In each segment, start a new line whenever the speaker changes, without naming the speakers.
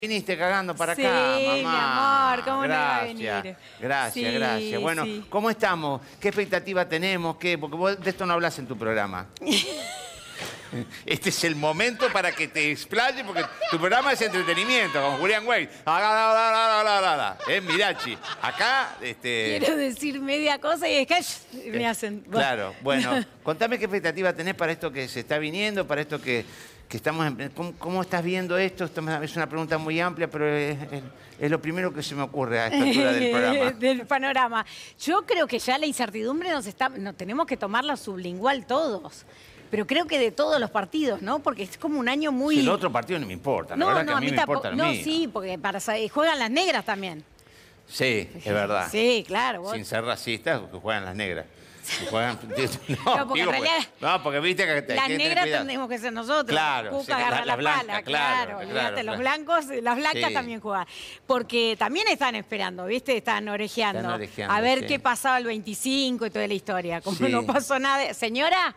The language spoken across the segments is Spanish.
Viniste cagando para acá, mamá. mi amor, ¿cómo gracias, no a venir? Gracias, gracias. Bueno, ¿cómo estamos? ¿Qué expectativa tenemos? ¿Qué? Porque vos de esto no hablas en tu programa. este es el momento para que te explayes, porque tu programa es entretenimiento, con Julián Way. Ah, es eh, Mirachi. Acá, este... Quiero
decir media cosa y es que me hacen...
Claro, bueno. Contame qué expectativa tenés para esto que se está viniendo, para esto que estamos ¿cómo, estás viendo esto? Es una pregunta muy amplia, pero es, lo primero que se me ocurre a esta altura del del panorama.
Yo creo que ya la incertidumbre nos está, tenemos que tomarla sublingual todos. Pero creo que de todos los partidos, ¿no? Porque es como un año muy. el otro
partido no me importa, la no, verdad no, que a mí, a No, sí,
porque para, eh, juegan las negras también.
Sí, es verdad. Sí, claro. Sin ser racistas, que juegan las negras. No, porque en pues, realidad- viste que Las negras tenemos
que ser nosotros. Claro, agarra la, las blancas, pala, claro, Los blancos, las blancas también juegan. Porque también están esperando, ¿viste? Están orejeando. a ver qué pasaba el 25 y toda la historia. Como no pasó nada. Señora,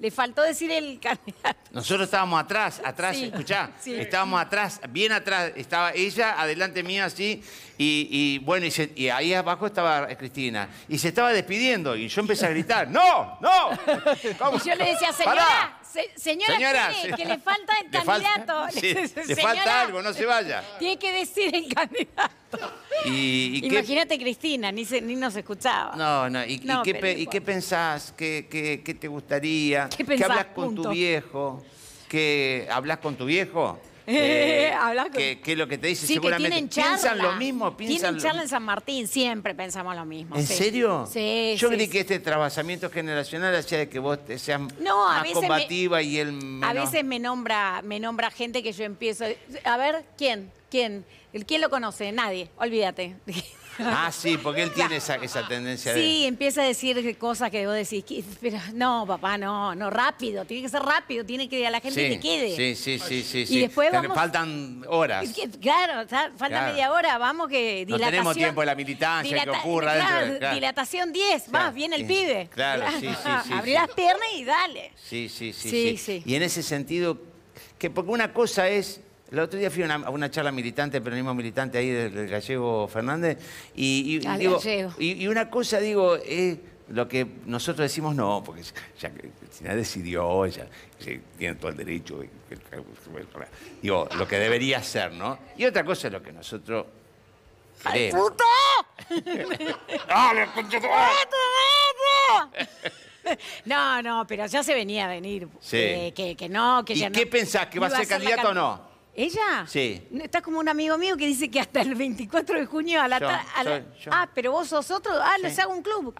le faltó decir
el candidato. Nosotros estábamos atrás, atrás, escuchá. Estábamos atrás, bien atrás. Estaba ella, adelante mío, así. Y, bueno, y, ahí abajo estaba Cristina. Y se estaba despidiendo. Y yo empecé a gritar, ¡No! ¡No! Y yo le decía, "Señora"
señora, que le falta el candidato. le falta algo, no se vaya. Tiene que decir el candidato.
Imagínate
Cristina, ni, ni nos escuchaba.
No, no, ¿y, qué, ¿y qué, pensás? ¿Qué, qué, qué te gustaría? ¿Qué, pensás, ¿Qué hablas con tu viejo? ¿Qué hablas con tu viejo? Eh, eh que, lo que te dice seguramente. ¿Piensan lo mismo? ¿Piensan Tienen charla en
San Martín, siempre pensamos lo mismo. ¿En serio? Sí, Yo creí que
este trabasamiento generacional hacía de que vos seas más combativa y él menos. A veces
me nombra, me nombra gente que yo empiezo. A ver, ¿quién? ¿Quién? ¿Quién lo conoce? Nadie, olvídate.
Ah, sí, porque él tiene esa, tendencia de... Sí,
empieza a decir cosas que vos decís, pero no, papá, no, no, rápido, tiene que ser rápido, tiene que a la gente que quede.
Sí, sí, sí, sí. Y después vamos... Faltan horas.
Claro, falta media hora, vamos que dilatación... No tenemos tiempo
de la militancia, que ocurra claro,
Dilatación 10, Más viene el pibe. Claro, sí, sí, sí. las piernas y dale.
Sí, sí, sí, sí, sí. Y en ese sentido, que porque una cosa es el otro día fui a una, charla militante, peronismo militante ahí del, gallego Fernández, y, ah, digo, y, una cosa digo, es lo que nosotros decimos no, porque ya, Senado decidió, ya, tiene todo el derecho. Digo, lo que debería ser, ¿no? Y otra cosa es lo que nosotros queremos. ¡Ay, puto! ¡Dale,
No, no, pero ya se venía a venir. Eh, que, que, no, que ¿Y qué pensás? ¿Que va a ser candidato o no?
¿Ella? Sí.
Estás como un amigo mío que dice que hasta el 24 de junio a la tarde. Ah, pero vos sos otro. Ah, les hago un club.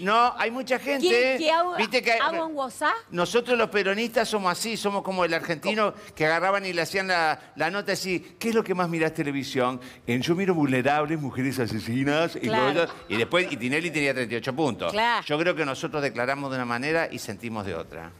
no, hay mucha gente. ¿Viste que un WhatsApp? Nosotros los peronistas somos así, somos como el argentino que agarraban y le hacían la, nota así. ¿Qué es lo que más mirás televisión? En Yo miro vulnerables, mujeres asesinas. Y, y después, y Tinelli tenía 38 puntos. Yo creo que nosotros declaramos de una manera y sentimos de otra.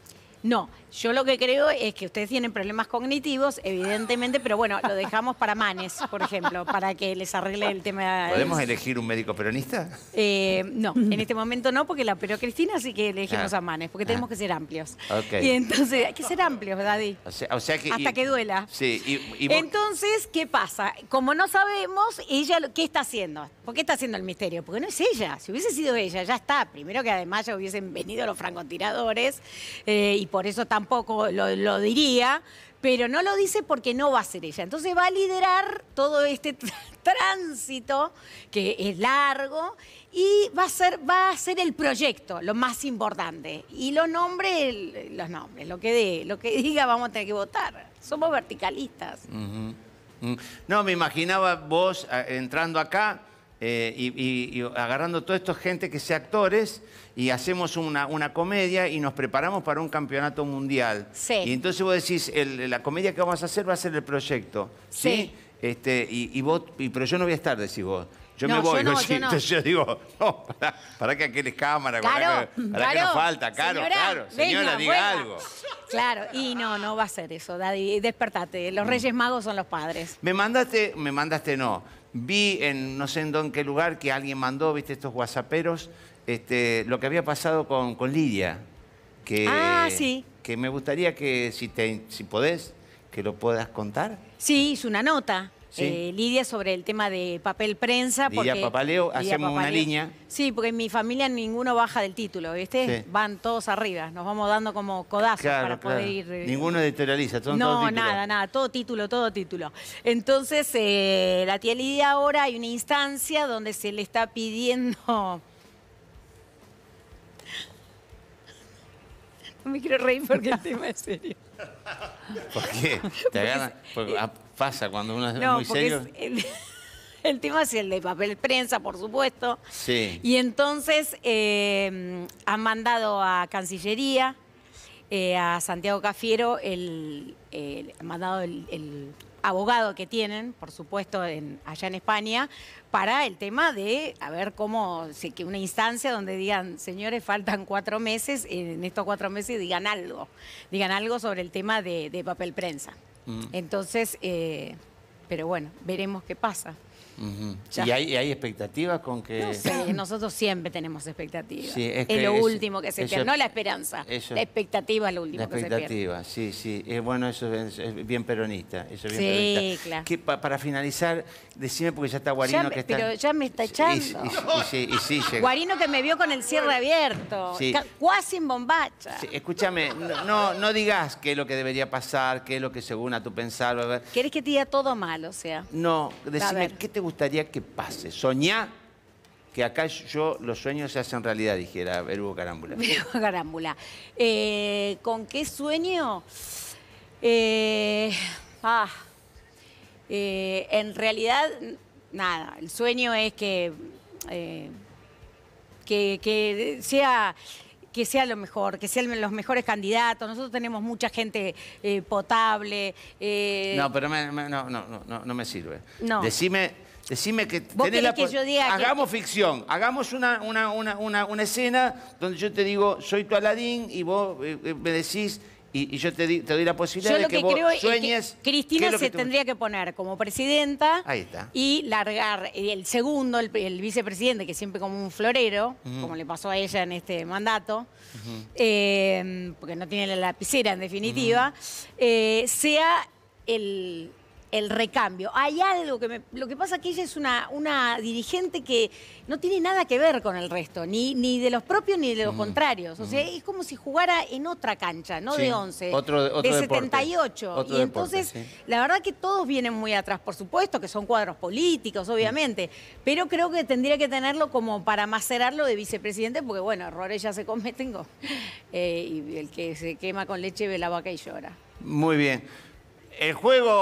No, yo lo que creo es que ustedes tienen problemas cognitivos, evidentemente, pero bueno, lo dejamos para Manes, por ejemplo, para que les arregle el tema. ¿Podemos
elegir un médico peronista?
Eh, no, en este momento no, porque la pero Cristina así que elegimos ah. a Manes, porque tenemos ah. que ser amplios. Y entonces, hay que ser amplios, ¿verdad,
Hasta que duela. Sí, y,
Entonces, ¿qué pasa? Como no sabemos, ella, ¿qué está haciendo? ¿Por qué está haciendo el misterio? Porque no es ella. Si hubiese sido ella, ya está. Primero que además ya hubiesen venido los francotiradores eh, y por eso tampoco lo, diría, pero no lo dice porque no va a ser ella. Entonces va a liderar todo este tránsito que es largo y va a ser, va a ser el proyecto, lo más importante. Y los nombres, los nombres, lo que dé, lo que diga vamos a tener que votar. Somos verticalistas.
No, me imaginaba vos ah, entrando acá eh, y, agarrando toda esta gente que sea actores y hacemos una, comedia y nos preparamos para un campeonato mundial. Y entonces vos decís, la comedia que vamos a hacer va a ser el proyecto. Sí. Este, y, pero yo no voy a estar, decís vos. Yo me voy, yo, yo, digo, no, para, que aquel es cámara, para, que, falta, claro, claro. Señora, diga algo.
Claro, y no, no va a ser eso, Daddy. Despertate, los mm. Reyes Magos son los padres.
Me mandaste, me mandaste no. Vi en no sé en dónde, qué lugar que alguien mandó, viste, estos guasaperos, este, lo que había pasado con, con Lidia. Que, ah, sí. Que me gustaría que, si, te, si podés, que lo puedas contar.
Sí, hizo una nota. Eh, Lidia, sobre el tema de papel prensa. Lidia porque, Papaleo, hacemos una línea. Sí, porque en mi familia ninguno baja del título, ¿viste? Van todos arriba, nos vamos dando como codazos para poder ir... Eh, ninguno
editorializa, son no, todos No, nada,
nada, todo título, todo título. Entonces, eh, la tía Lidia ahora hay una instancia donde se le está pidiendo... No me quiero reír porque el tema es serio.
¿Por qué? ¿Te porque, ah, Pasa cuando uno es muy serio.
el, tema es el de papel prensa, por supuesto. Y entonces eh, han mandado a Cancillería, eh, a Santiago Cafiero, el, han mandado el, abogado que tienen, por supuesto, en, allá en España, para el tema de a ver cómo, que una instancia donde digan, señores, faltan cuatro meses, en estos cuatro meses digan algo, digan algo sobre el tema de papel prensa. Mm. Entonces, eh, pero bueno, veremos qué pasa.
¿Y hay, expectativas con que.?
nosotros siempre tenemos expectativas. es, lo último que se pierde, no la esperanza. la expectativa es lo último que se pierde. expectativa,
sí, sí. es bueno, eso es, bien peronista. Eso bien sí, claro. para finalizar, decime porque ya está Guarino que está. Pero
ya me está echando.
Y, sí, Guarino
que me vio con el cierre abierto. Cuasi en bombacha.
escúchame, no, no digas qué es lo que debería pasar, qué es lo que según a tu pensar.
¿Querés que te diga todo mal, o sea?
No, decime qué te gustaría que pase? Soñá que acá yo los sueños se hacen realidad, dijera Verbo Carámbula.
Verbo Carámbula. Eh, ¿Con qué sueño? Eh, ah, eh, en realidad, nada, el sueño es que, que sea que sea lo mejor, que sean los mejores candidatos. Nosotros tenemos mucha gente eh, potable. Eh, no,
pero no, me sirve. No. Decime... Decime que, que hagamos ficción, hagamos una, una, una, escena donde yo te digo, soy tu Aladín y vos eh, me decís, y, yo te, doy la posibilidad de que, sueñes. que Cristina se tendría
que poner como presidenta y largar el segundo, el, vicepresidente, que siempre como un florero, como le pasó a ella en este mandato, eh, porque no tiene la lapicera en definitiva, eh, sea el el recambio. Hay algo que me, lo que pasa que ella es una, una dirigente que no tiene nada que ver con el resto, ni, ni de los propios ni de los mm. contrarios. O sea, mm. es como si jugara en otra cancha, no de 11, de 78. y entonces, la verdad que todos vienen muy atrás, por supuesto, que son cuadros políticos, mm. obviamente, pero creo que tendría que tenerlo como para macerarlo de vicepresidente, porque bueno, errores ya se cometen, eh, y el que se quema con leche ve la vaca y llora.
Muy bien. El juego...